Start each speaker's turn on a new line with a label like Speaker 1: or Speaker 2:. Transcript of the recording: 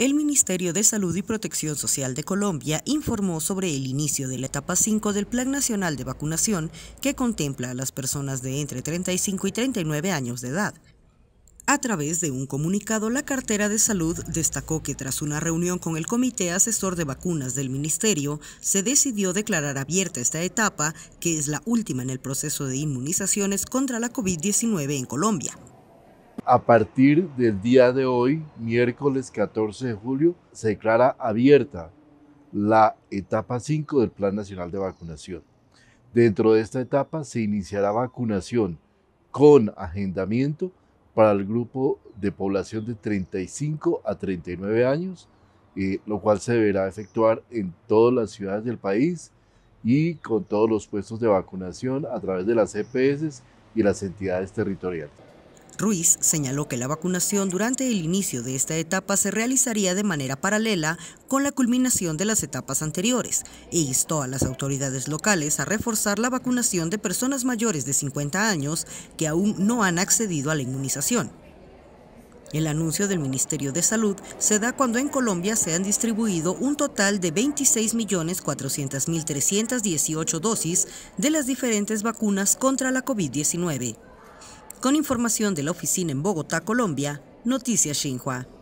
Speaker 1: El Ministerio de Salud y Protección Social de Colombia informó sobre el inicio de la etapa 5 del Plan Nacional de Vacunación que contempla a las personas de entre 35 y 39 años de edad. A través de un comunicado, la cartera de salud destacó que tras una reunión con el Comité Asesor de Vacunas del Ministerio, se decidió declarar abierta esta etapa, que es la última en el proceso de
Speaker 2: inmunizaciones contra la COVID-19 en Colombia. A partir del día de hoy, miércoles 14 de julio, se declara abierta la etapa 5 del Plan Nacional de Vacunación. Dentro de esta etapa se iniciará vacunación con agendamiento para el grupo de población de 35 a 39 años, eh, lo cual se deberá efectuar en todas las ciudades del país y con todos los puestos de vacunación a través de las EPS y las entidades territoriales.
Speaker 1: Ruiz señaló que la vacunación durante el inicio de esta etapa se realizaría de manera paralela con la culminación de las etapas anteriores e instó a las autoridades locales a reforzar la vacunación de personas mayores de 50 años que aún no han accedido a la inmunización. El anuncio del Ministerio de Salud se da cuando en Colombia se han distribuido un total de 26.400.318 dosis de las diferentes vacunas contra la COVID-19. Con información de la oficina en Bogotá, Colombia, Noticias Xinhua.